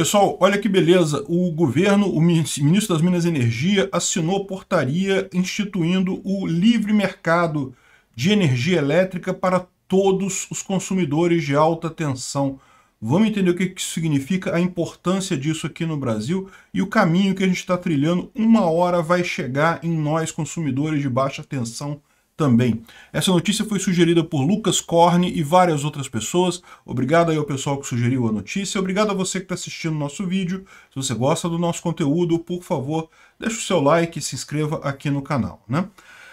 Pessoal, olha que beleza, o governo, o ministro das Minas e Energia assinou portaria instituindo o livre mercado de energia elétrica para todos os consumidores de alta tensão. Vamos entender o que isso significa, a importância disso aqui no Brasil e o caminho que a gente está trilhando, uma hora vai chegar em nós consumidores de baixa tensão também. Essa notícia foi sugerida por Lucas Corne e várias outras pessoas. Obrigado aí ao pessoal que sugeriu a notícia. Obrigado a você que está assistindo o nosso vídeo. Se você gosta do nosso conteúdo, por favor, deixe o seu like e se inscreva aqui no canal. Né?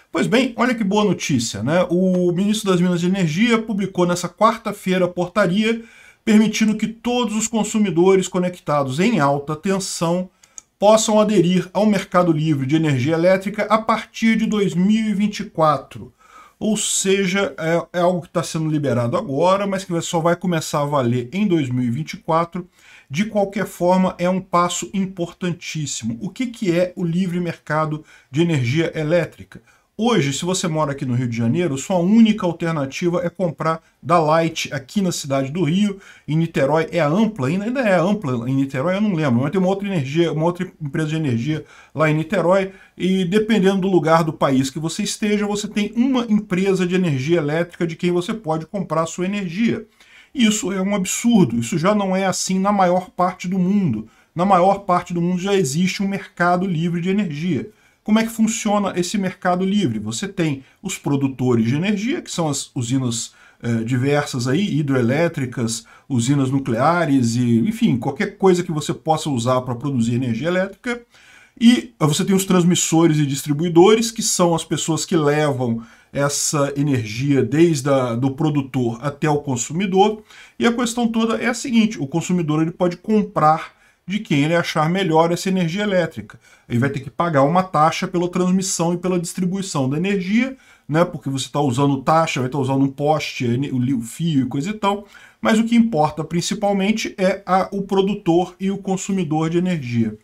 Pois bem, olha que boa notícia. Né? O ministro das Minas e Energia publicou nessa quarta-feira a portaria permitindo que todos os consumidores conectados em alta tensão possam aderir ao mercado livre de energia elétrica a partir de 2024. Ou seja, é, é algo que está sendo liberado agora, mas que só vai começar a valer em 2024. De qualquer forma, é um passo importantíssimo. O que, que é o livre mercado de energia elétrica? Hoje, se você mora aqui no Rio de Janeiro, sua única alternativa é comprar da Light aqui na cidade do Rio, em Niterói. É a Ampla, ainda é a Ampla em Niterói, eu não lembro, mas tem uma outra energia, uma outra empresa de energia lá em Niterói. E dependendo do lugar do país que você esteja, você tem uma empresa de energia elétrica de quem você pode comprar sua energia. Isso é um absurdo, isso já não é assim na maior parte do mundo. Na maior parte do mundo já existe um mercado livre de energia. Como é que funciona esse mercado livre? Você tem os produtores de energia, que são as usinas eh, diversas aí, hidrelétricas, usinas nucleares e, enfim, qualquer coisa que você possa usar para produzir energia elétrica. E eh, você tem os transmissores e distribuidores, que são as pessoas que levam essa energia desde a, do produtor até o consumidor. E a questão toda é a seguinte: o consumidor ele pode comprar de quem ele achar melhor essa energia elétrica. Ele vai ter que pagar uma taxa pela transmissão e pela distribuição da energia, né? Porque você está usando taxa, vai estar tá usando um poste, o fio e coisa e tal. Mas o que importa principalmente é a, o produtor e o consumidor de energia.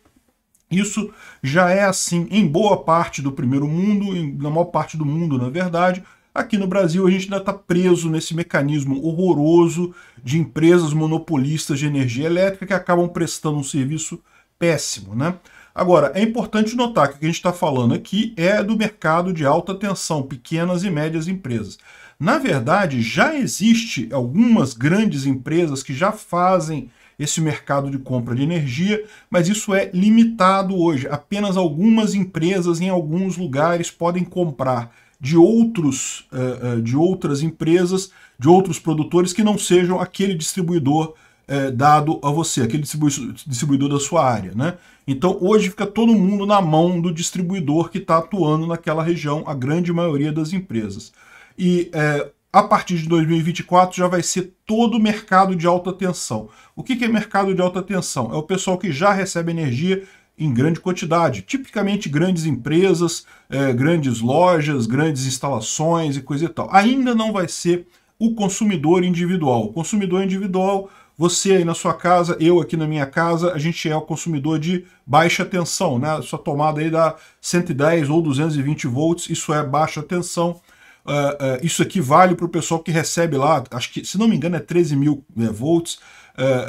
Isso já é assim em boa parte do primeiro mundo, na maior parte do mundo, na verdade, Aqui no Brasil a gente ainda está preso nesse mecanismo horroroso de empresas monopolistas de energia elétrica que acabam prestando um serviço péssimo, né? Agora, é importante notar que o que a gente está falando aqui é do mercado de alta tensão, pequenas e médias empresas. Na verdade, já existe algumas grandes empresas que já fazem esse mercado de compra de energia, mas isso é limitado hoje. Apenas algumas empresas em alguns lugares podem comprar de outros eh, eh, de outras empresas, de outros produtores que não sejam aquele distribuidor eh, dado a você, aquele distribuidor da sua área. Né? Então hoje fica todo mundo na mão do distribuidor que está atuando naquela região, a grande maioria das empresas. E é, a partir de 2024 já vai ser todo o mercado de alta tensão. O que, que é mercado de alta tensão? É o pessoal que já recebe energia em grande quantidade, tipicamente grandes empresas, é, grandes lojas, grandes instalações e coisa e tal. Ainda não vai ser o consumidor individual. O consumidor individual, você aí na sua casa, eu aqui na minha casa, a gente é o consumidor de baixa tensão, né? Sua tomada aí dá 110 ou 220 volts, isso é baixa tensão. Uh, uh, isso aqui vale para o pessoal que recebe lá, acho que, se não me engano, é 13 mil né, volts.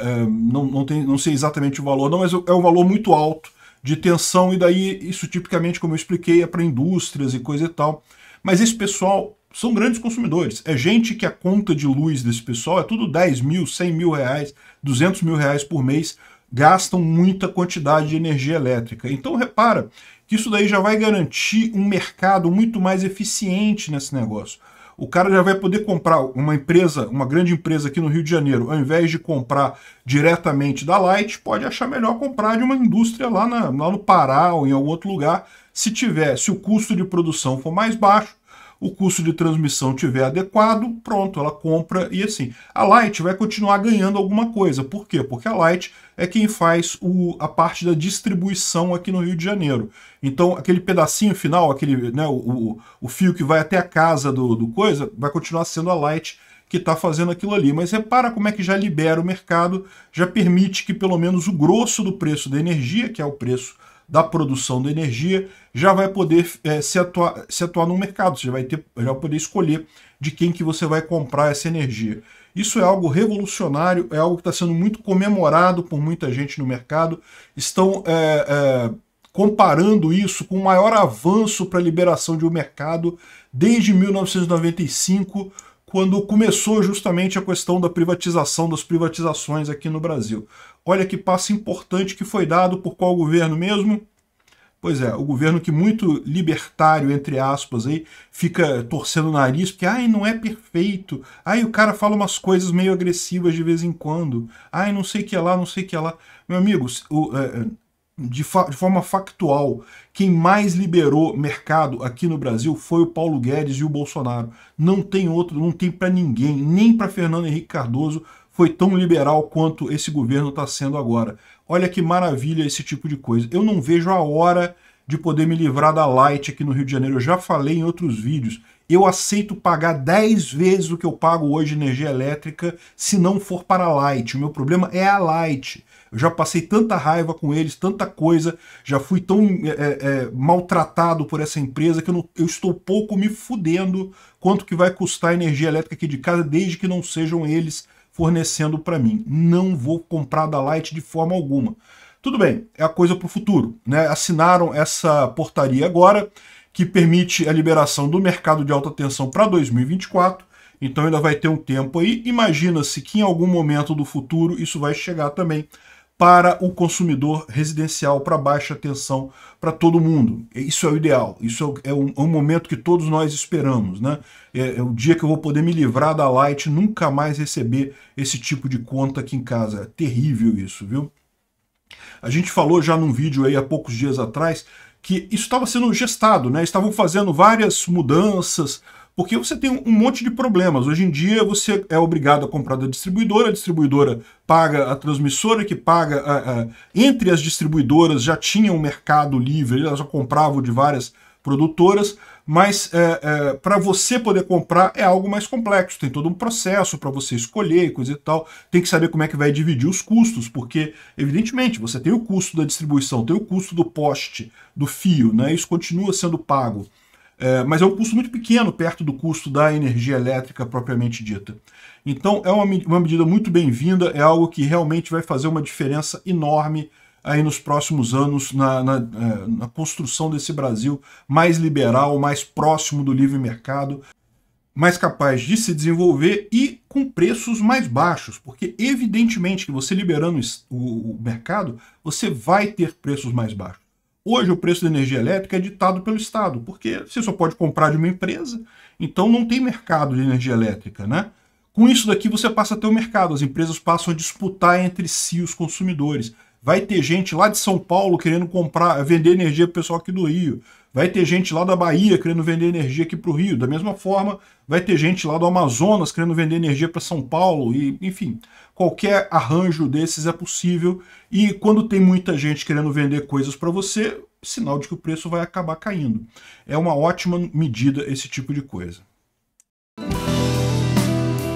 Uh, não, não, tem, não sei exatamente o valor, não, mas é um valor muito alto de tensão, e daí isso tipicamente, como eu expliquei, é para indústrias e coisa e tal. Mas esse pessoal são grandes consumidores. É gente que a conta de luz desse pessoal é tudo 10 mil, 100 mil reais, 200 mil reais por mês, gastam muita quantidade de energia elétrica. Então repara que isso daí já vai garantir um mercado muito mais eficiente nesse negócio. O cara já vai poder comprar uma empresa, uma grande empresa aqui no Rio de Janeiro, ao invés de comprar diretamente da Light, pode achar melhor comprar de uma indústria lá, na, lá no Pará ou em algum outro lugar, se tiver, se o custo de produção for mais baixo o custo de transmissão tiver adequado, pronto, ela compra e assim. A Light vai continuar ganhando alguma coisa. Por quê? Porque a Light é quem faz o, a parte da distribuição aqui no Rio de Janeiro. Então, aquele pedacinho final, aquele, né, o, o fio que vai até a casa do, do coisa, vai continuar sendo a Light que está fazendo aquilo ali. Mas repara como é que já libera o mercado, já permite que pelo menos o grosso do preço da energia, que é o preço da produção da energia, já vai poder é, se, atuar, se atuar no mercado, você vai, ter, já vai poder escolher de quem que você vai comprar essa energia. Isso é algo revolucionário, é algo que está sendo muito comemorado por muita gente no mercado. Estão é, é, comparando isso com o maior avanço para a liberação de um mercado desde 1995, quando começou justamente a questão da privatização, das privatizações aqui no Brasil. Olha que passo importante que foi dado por qual governo mesmo? Pois é, o governo que muito libertário, entre aspas, aí, fica torcendo o nariz, porque ai, não é perfeito, ai, o cara fala umas coisas meio agressivas de vez em quando, ai, não sei o que é lá, não sei o que é lá. Meu amigo, o, é, de, fa de forma factual, quem mais liberou mercado aqui no Brasil foi o Paulo Guedes e o Bolsonaro. Não tem outro, não tem para ninguém, nem para Fernando Henrique Cardoso foi tão liberal quanto esse governo está sendo agora. Olha que maravilha esse tipo de coisa. Eu não vejo a hora de poder me livrar da Light aqui no Rio de Janeiro. Eu já falei em outros vídeos eu aceito pagar 10 vezes o que eu pago hoje de energia elétrica se não for para a Light. O meu problema é a Light. Eu já passei tanta raiva com eles, tanta coisa, já fui tão é, é, maltratado por essa empresa que eu, não, eu, estou pouco me fudendo quanto que vai custar a energia elétrica aqui de casa, desde que não sejam eles fornecendo para mim. Não vou comprar da Light de forma alguma. Tudo bem, é a coisa para o futuro. Né? Assinaram essa portaria agora que permite a liberação do mercado de alta tensão para 2024. Então ainda vai ter um tempo aí. Imagina-se que em algum momento do futuro isso vai chegar também para o consumidor residencial, para baixa tensão, para todo mundo. Isso é o ideal, isso é, é um, é um momento que todos nós esperamos. Né? É, é, o dia que eu vou poder me livrar da Light, nunca mais receber esse tipo de conta aqui em casa. É terrível isso, viu? A gente falou já num vídeo aí há poucos dias atrás que isso estava sendo gestado, né? Estavam fazendo várias mudanças, porque você tem um monte de problemas. Hoje em dia você é obrigado a comprar da distribuidora, a distribuidora paga a transmissora que paga. A, a... entre as distribuidoras já tinha um mercado livre, elas já compravam de várias produtoras mas é, é, para você poder comprar é algo mais complexo, tem todo um processo para você escolher, coisa e tal, tem que saber como é que vai dividir os custos, porque, evidentemente, você tem o custo da distribuição, tem o custo do poste, do fio, né? isso continua sendo pago, é, mas é um custo muito pequeno perto do custo da energia elétrica propriamente dita. Então é uma, uma medida muito bem-vinda, é algo que realmente vai fazer uma diferença enorme aí nos próximos anos na, na, é, na construção desse Brasil mais liberal, mais próximo do livre mercado, mais capaz de se desenvolver e com preços mais baixos, porque evidentemente que você liberando o mercado, você vai ter preços mais baixos. Hoje o preço da energia elétrica é ditado pelo Estado, porque você só pode comprar de uma empresa, então não tem mercado de energia elétrica, né? Com isso daqui você passa a ter o mercado, as empresas passam a disputar entre si os consumidores. Vai ter gente lá de São Paulo querendo comprar, vender energia para o pessoal aqui do Rio. Vai ter gente lá da Bahia querendo vender energia aqui para o Rio. Da mesma forma, vai ter gente lá do Amazonas querendo vender energia para São Paulo. E, enfim, qualquer arranjo desses é possível. E quando tem muita gente querendo vender coisas para você, sinal de que o preço vai acabar caindo. É uma ótima medida esse tipo de coisa.